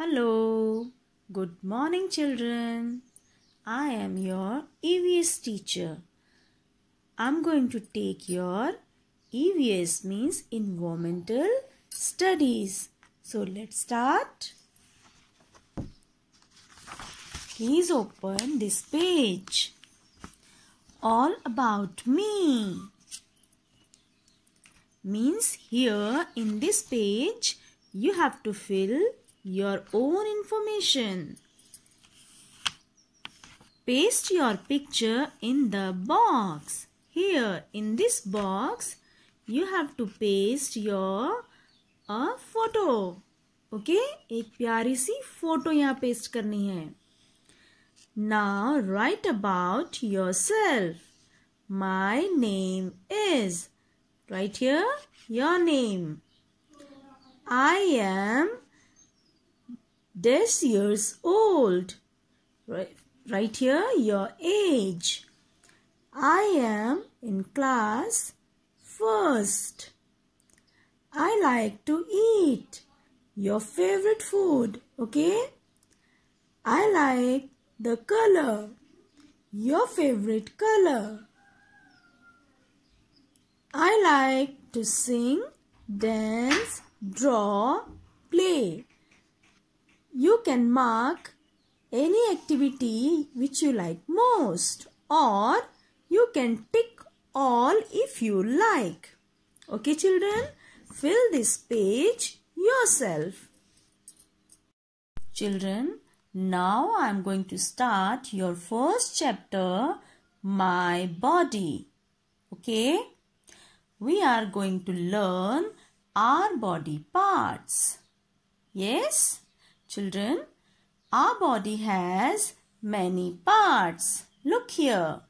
Hello, good morning, children. I am your EVS teacher. I'm going to take your EVS means environmental studies. So let's start. Please open this page. All about me means here in this page you have to fill your own information. Paste your picture in the box. Here in this box, you have to paste your a uh, photo. Okay? Ek pyari si photo yaha paste karni hai. Now write about yourself. My name is. Write here your name. I am this years old. Right, right here, your age. I am in class first. I like to eat your favorite food, okay? I like the color, your favorite color. I like to sing, dance, draw, play you can mark any activity which you like most or you can tick all if you like. Okay children, fill this page yourself. Children, now I am going to start your first chapter, My Body. Okay? We are going to learn our body parts. Yes? Children, our body has many parts. Look here.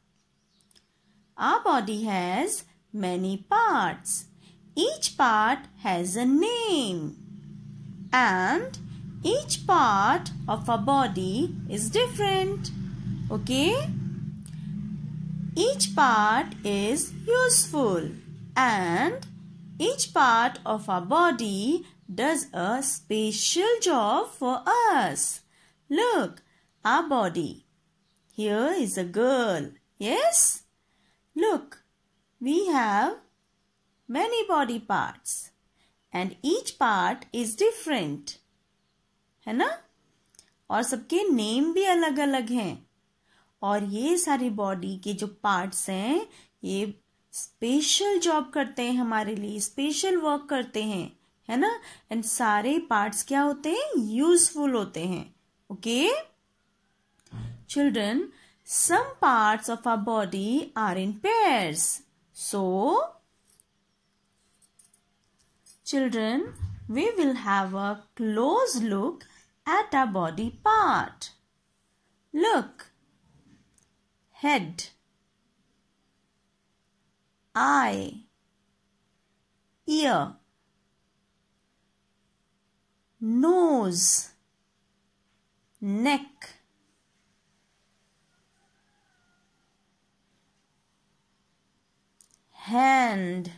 Our body has many parts. Each part has a name. And each part of our body is different. Okay? Each part is useful. And each part of our body does a special job for us. Look, our body. Here is a girl. Yes? Look, we have many body parts and each part is different. है ना? और सबके name भी अलग अलग हैं और ये सारी बॉडी के जो पार्ट्स हैं ये स्पेशल जॉब करते हैं हमारे लिए स्पेशल वर्क करते हैं है ना एंड सारे पार्ट्स क्या होते हैं यूजफुल होते हैं okay children some parts of our body are in pairs so children we will have a close look at a body part. Look. Head. Eye. Ear. nose, neck, hand,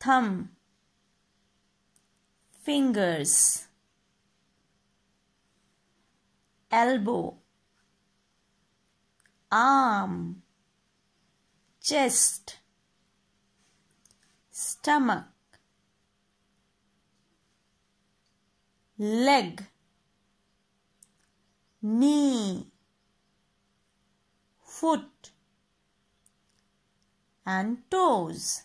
thumb, fingers, elbow, arm, chest, stomach, leg knee foot and toes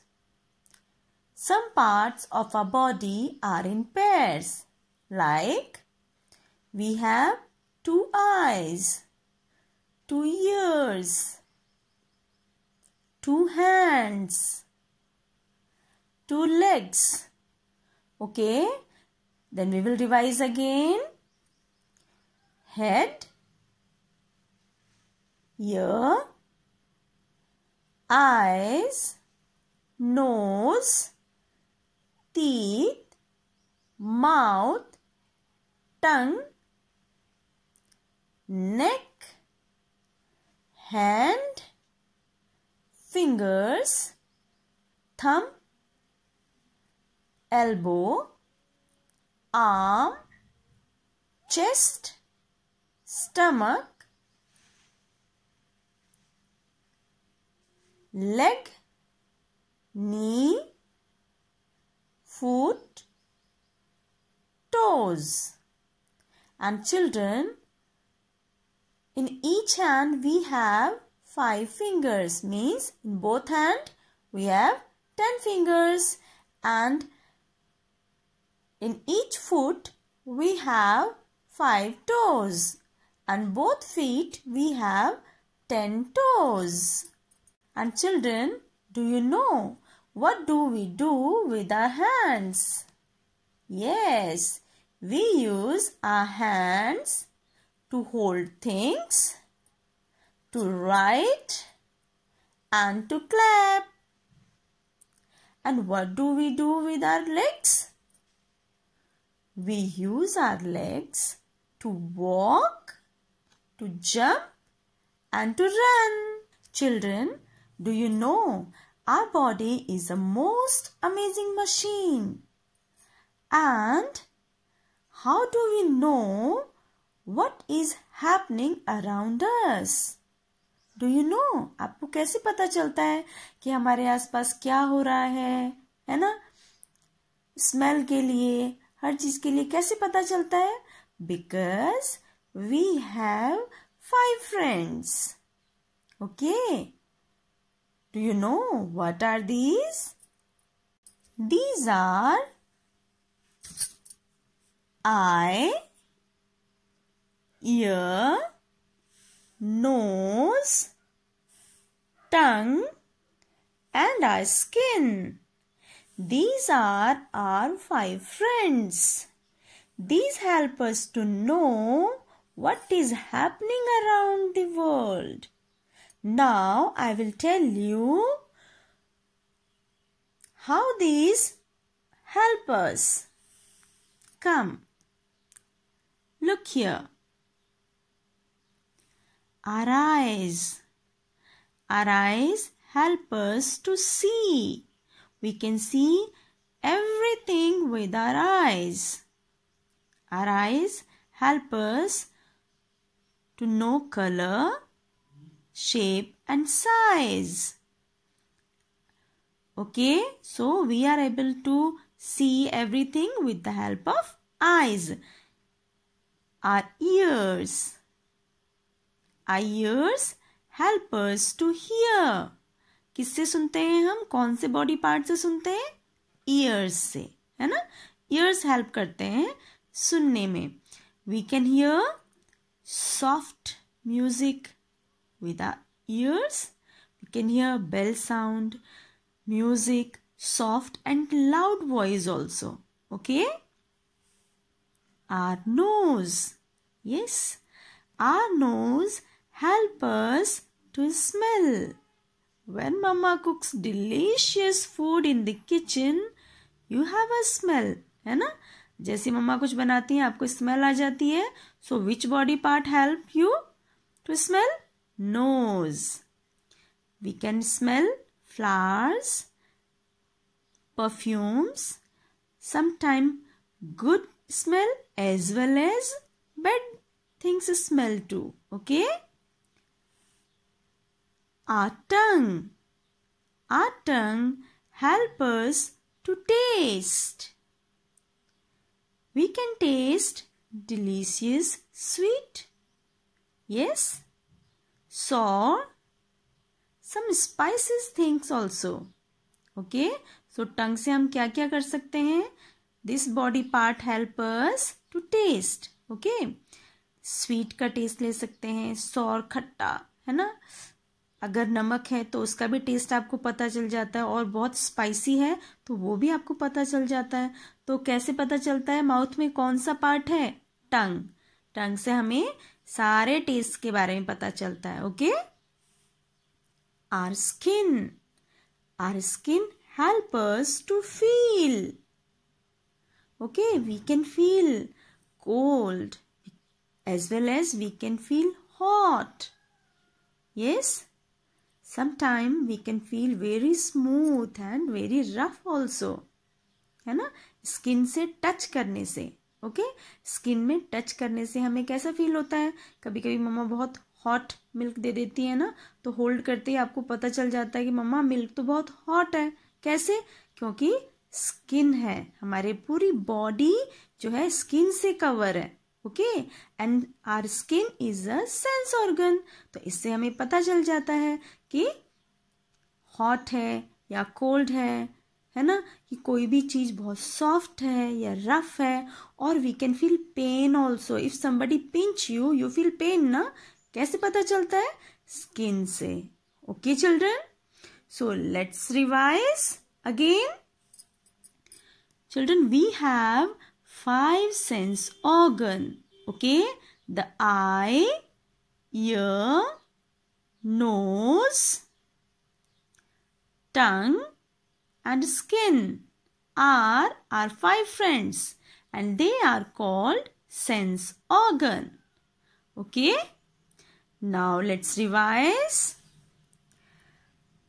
some parts of our body are in pairs like we have two eyes two ears two hands two legs okay then we will revise again. Head, ear, eyes, nose, teeth, mouth, tongue, neck, hand, fingers, thumb, elbow, arm, chest, stomach, leg, knee, foot, toes. And children, in each hand we have five fingers means in both hand we have ten fingers and in each foot we have 5 toes and both feet we have 10 toes. And children, do you know what do we do with our hands? Yes, we use our hands to hold things, to write and to clap. And what do we do with our legs? We use our legs to walk, to jump and to run. Children, do you know our body is a most amazing machine? And how do we know what is happening around us? Do you know? aapko kaise pata chalta hai ki hamare aas pass kya ho raha hai hai na smell के लिए हर चीज के लिए कैसे पता चलता है because we have five friends okay do you know what are these these are eyes nose, tongue and our skin. These are our five friends. These help us to know what is happening around the world. Now I will tell you how these help us. Come, look here. Our eyes. Our eyes help us to see. We can see everything with our eyes. Our eyes help us to know color, shape and size. Okay, so we are able to see everything with the help of eyes. Our ears. Our ears help us to hear. किससे सुनते हैं हम कौन से body part से सुनते हैं years से है ना ईयर्स हेल्प करते हैं सुनने में we can hear soft music with ears we can hear bell sound music soft and loud voice also okay our nose yes our nose helpers to smell when mama cooks delicious food in the kitchen you have a smell है ना जैसे मम्मा कुछ बनाती है आपको smell आ जाती है so which body part help you to smell nose we can smell flowers perfumes sometime good smell as well as bad things smell too okay our tongue. Our tongue helps us to taste. We can taste delicious sweet. Yes, sour, some spices things also. okay? So so, tongue से हम क्या क्या कर सकते हैं body part part us to taste. Okay, sweet का taste ले सकते हैं sour खट्टा है ना अगर नमक है तो उसका भी टेस्ट आपको पता चल जाता है और बहुत स्पाइसी है तो वो भी आपको पता चल जाता है तो कैसे पता चलता है माउथ में कौन सा पार्ट है टंग टंग से हमें सारे टेस्ट के बारे में पता चलता है okay our skin our skin helpers to feel okay we can feel cold as well as we can feel hot hot. Yes, sometime we can feel very smooth and very rough also है ना skin से touch करने से okay okay? Skin में touch करने से हमें कैसा फील होता है कभी कभी मम्मा बहुत हॉट मिल्क दे देती है ना तो होल्ड करते ही आपको पता चल जाता है कि मम्मा मिल्क तो बहुत हॉट है कैसे क्योंकि स्किन है हमारे पूरी बॉडी जो है स्किन से कवर है okay and our skin is a sense organ तो इससे हमें पता चल जाता है कि हॉट है या कोल्ड है है ना कि कोई भी चीज़ बहुत सॉफ्ट है या रफ है और we can feel pain also if somebody pinch you you feel pain ना कैसे पता चलता है स्किन से okay children so let's revise again children we have five sense organ. Okay, the eye, ear, nose, tongue and skin are our five friends and they are called sense organ. Okay, now let's revise.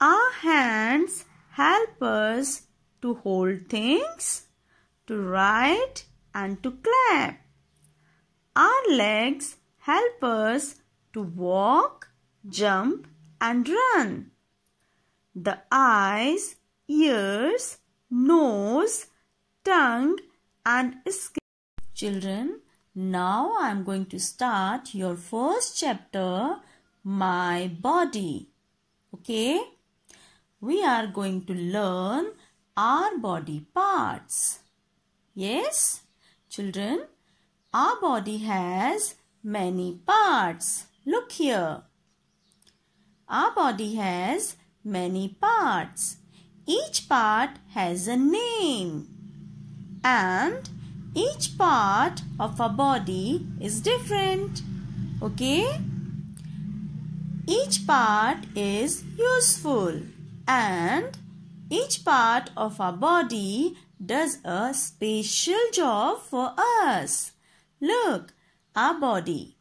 Our hands help us to hold things, to write and to clap. Our legs help us to walk, jump and run. The eyes, ears, nose, tongue and skin. Children, now I am going to start your first chapter, My Body. Okay? We are going to learn our body parts. Yes? Children, our body has many parts. Look here. Our body has many parts. Each part has a name. And each part of our body is different. Okay? Each part is useful and each part of our body does a special job for us. Look, our body.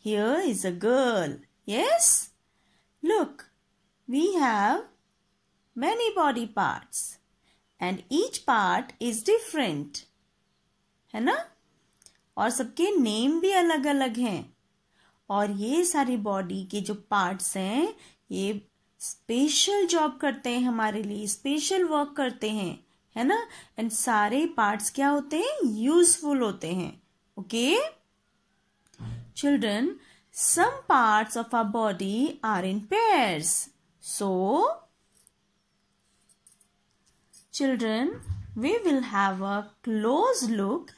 Here is a girl. Yes? Look, we have many body parts and each part is different. है ना? और सबके name भी अलग अलग हैं और ये सारी बॉडी के जो पार्ट्स हैं ये स्पेशल जॉब करते हैं हमारे लिए स्पेशल वर्क करते हैं है ना एंड सारे पार्ट्स क्या होते हैं यूजफुल होते हैं okay children some parts of our body are in pairs so children we will have a close look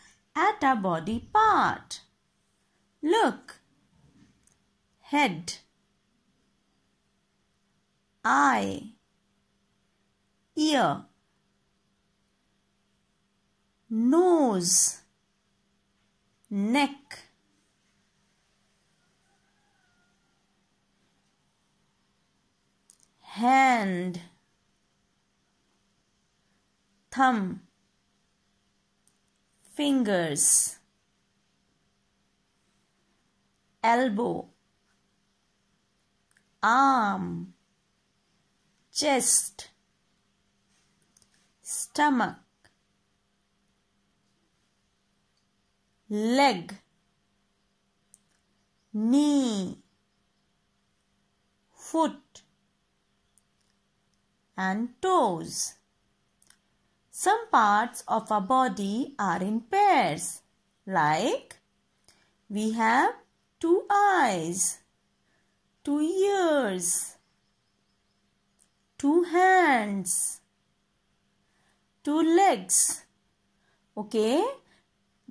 at a body part look head eye Ear. nose, neck, hand, thumb, fingers, elbow, arm, chest, stomach, leg knee foot and toes some parts of our body are in pairs like we have two eyes two ears two hands two legs okay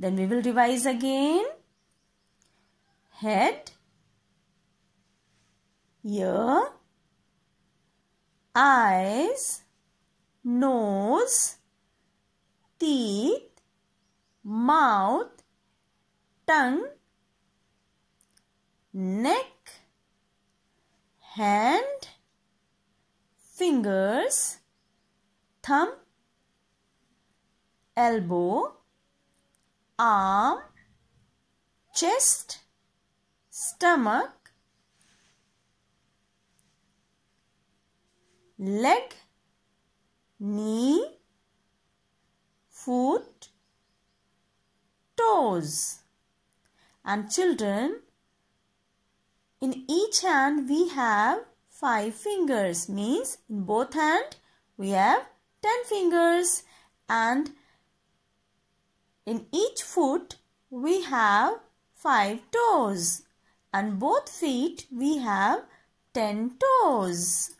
then we will revise again. Head, ear, eyes, nose, teeth, mouth, tongue, neck, hand, fingers, thumb, elbow, arm, chest, stomach, leg, knee, foot, toes. And children, in each hand we have 5 fingers means in both hand we have 10 fingers and in each foot we have 5 toes. And both feet we have 10 toes.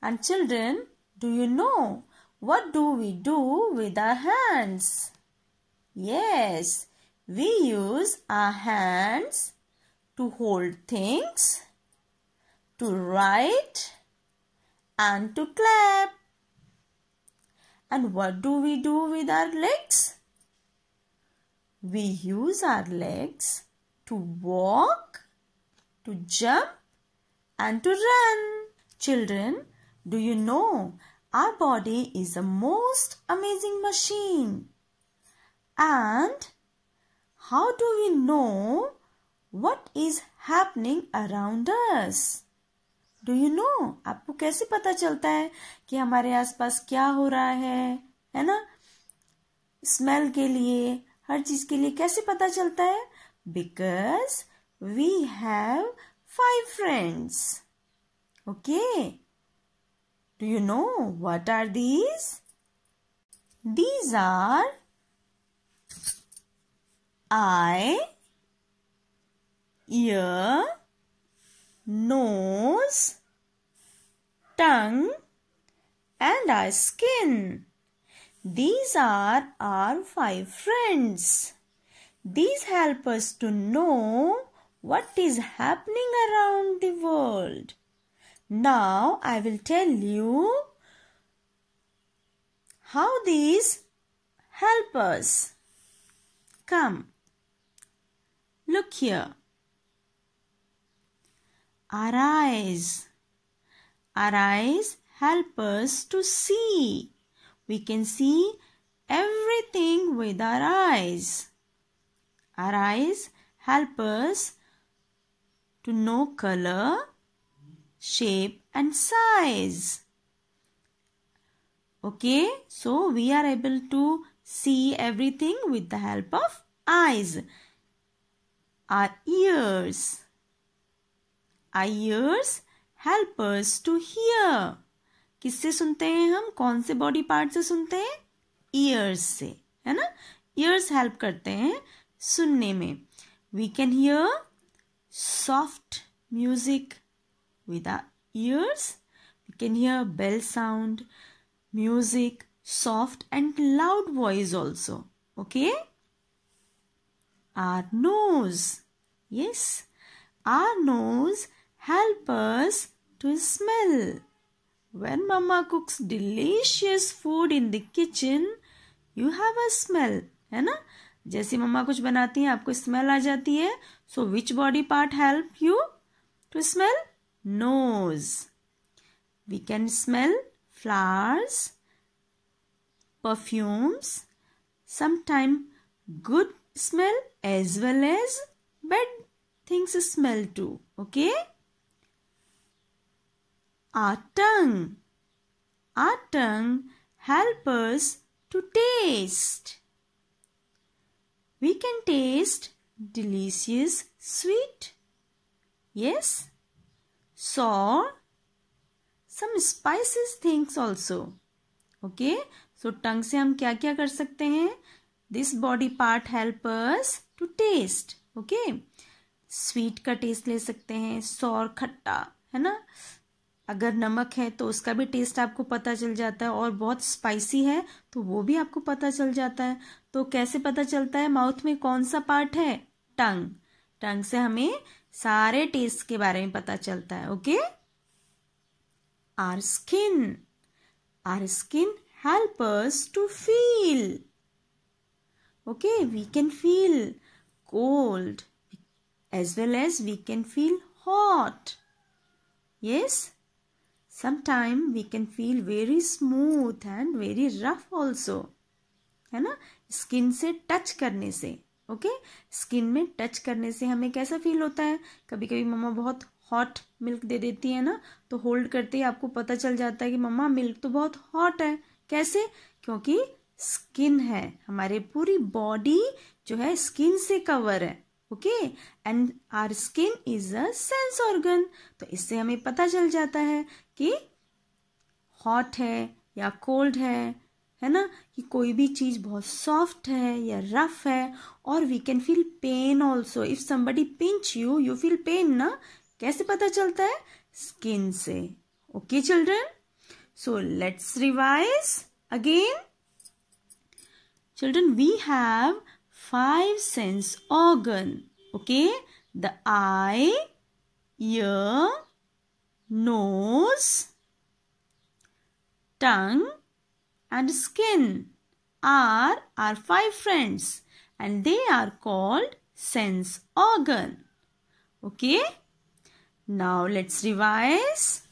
And children, do you know what do we do with our hands? Yes, we use our hands to hold things, to write and to clap. And what do we do with our legs? We use our legs to walk, to jump and to run. Children, do you know our body is a most amazing machine? And how do we know what is happening around us? do you know aapko kaise pata chalta hai ki hamare aas pass kya ho raha hai hai na smell ke liye हर चीज के लिए कैसे पता चलता है because we have five friends okay do you know what are these these are eyes nose, tongue and our skin. These are our five friends. These help us to know what is happening around the world. Now I will tell you how these help us. Come, look here. Our eyes. Our eyes help us to see. We can see everything with our eyes. Our eyes help us to know color, shape and size. Okay, so we are able to see everything with the help of eyes. Our ears. Our ears help us to hear. किससे सुनते हैं हम कौन से body part से सुनते हैं years से है ना ईयर्स हेल्प करते हैं सुनने में we can hear soft music with ears we can hear bell sound music soft and loud voice also okay our nose yes our nose helpers to smell when mama cooks delicious food in the kitchen you have a smell है ना जैसे मम्मा कुछ बनाती है आपको smell आ जाती है so which body part help you to smell nose we can smell flowers perfumes sometime good smell as well as bad things smell too okay our tongue. Our tongue helps us to taste. We can taste delicious sweet. Yes, sour, some spices things also. Okay, so tongue से हम क्या क्या कर सकते हैं This body part help us to taste. Okay, sweet का taste ले सकते हैं sour खट्टा है ना अगर नमक है तो उसका भी टेस्ट आपको पता चल जाता है और बहुत स्पाइसी है तो वो भी आपको पता चल जाता है तो कैसे पता चलता है माउथ में कौन सा पार्ट है टंग टंग से हमें सारे टेस्ट के बारे में पता चलता है okay our skin our skin helpers to feel okay we can feel cold as well as we can feel hot yes sometime we can feel very smooth and very rough also है ना skin से touch करने से okay okay? Skin में touch करने से हमें कैसा फील होता है कभी कभी मम्मा बहुत हॉट मिल्क दे देती है ना तो होल्ड करते ही आपको पता चल जाता है कि मम्मा मिल्क तो बहुत हॉट है कैसे क्योंकि स्किन है हमारे पूरी बॉडी जो है स्किन से कवर है okay and our skin is a sense organ तो इससे हमें पता चल जाता है कि हॉट है या कोल्ड है है ना कि कोई भी चीज़ बहुत सॉफ्ट है या रफ है और we can feel pain also if somebody pinch you you feel pain ना कैसे पता चलता है स्किन से okay children so let's revise again children we have five sense organ. Okay, the eye, ear, nose, tongue and skin are our five friends and they are called sense organ. Okay, now let's revise.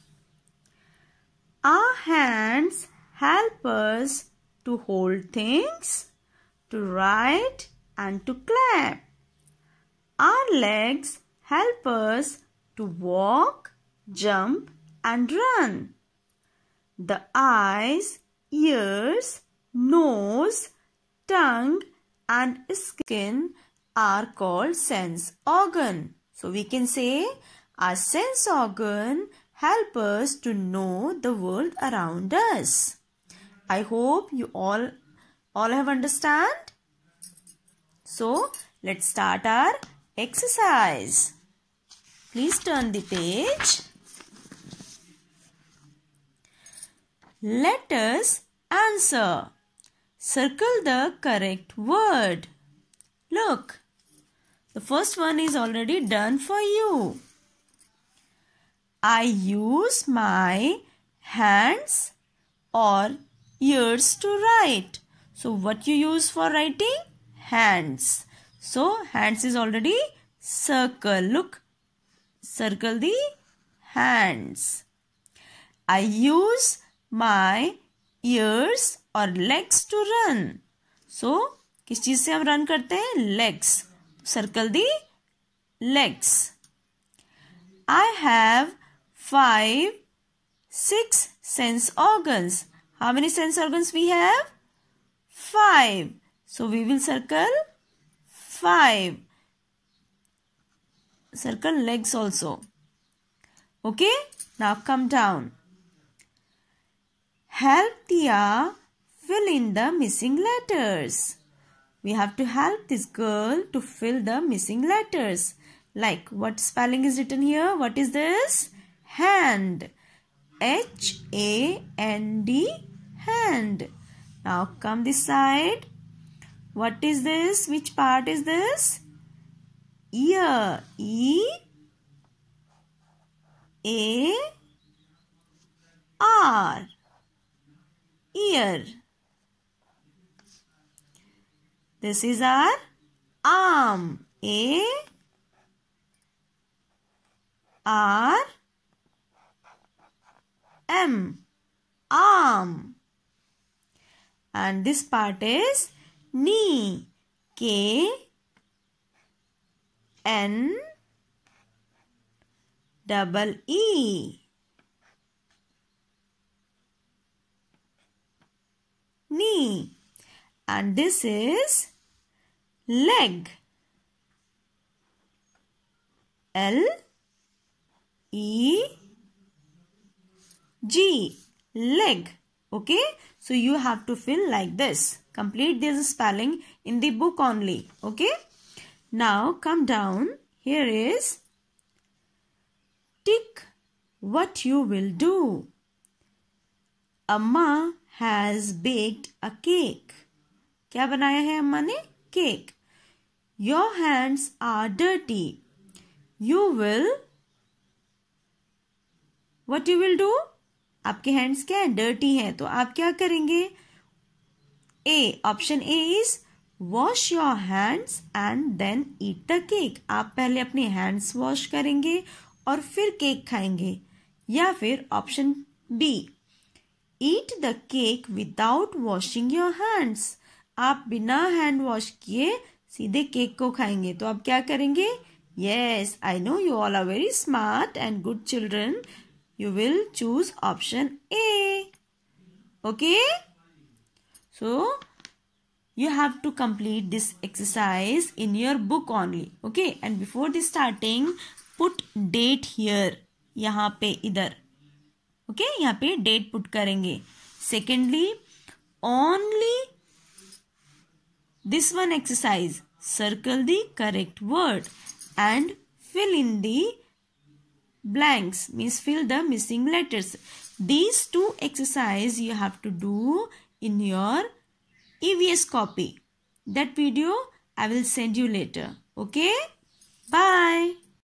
Our hands help us to hold things, to write and to clap. Our legs help us to walk, jump and run. The eyes, ears, nose, tongue and skin are called sense organ. So we can say our sense organ help us to know the world around us. I hope you all all have understand. So, let's start our exercise. Please turn the page. Let us answer. Circle the correct word. Look, the first one is already done for you. I use my hands or ears to write. So what you use for writing? hands. So hands is already circle. Look, circle the hands. I use my ears or legs to run. So किस चीज से हम run करते हैं legs. Circle the legs. I have five, six sense organs. How many sense organs we have? Five. So we will circle 5. Circle legs also. Okay. Now come down. Help Tia fill in the missing letters. We have to help this girl to fill the missing letters. Like what spelling is written here? What is this? Hand. H-A-N-D. Hand. Now come this side what is this? Which part is this? Ear. E. A. R. Ear. This is our arm. A. R. M. Arm. And this part is knee K N double E knee and this is leg L E G leg okay so you have to fill like this Complete this spelling in the book only. Okay. Now come down. Here is tick what you will do. amma has baked a cake kya banaya hai amma ne cake your hands are dirty you will what you will do आपके hands क्या है dirty है तो आप क्या करेंगे A. Option A is wash your hands and then eat the cake आप पहले अपने हैंड्स वॉश करेंगे और फिर केक खाएंगे या फिर option B eat the cake without washing your hands आप बिना हैंड वॉश किए सीधे केक को खाएंगे तो आप क्या करेंगे yes I know you all are very smart and good children you will choose option A okay So, you have to complete this exercise in your book only. Okay. And before the starting, put date here. यहाँ पे इधर okay? यहाँ पे date put करेंगे Secondly, only this one exercise. circle the correct word and fill in the blanks means fill the missing letters these two exercise you have to do in your EVS copy. That video I will send you later. Okay? Bye.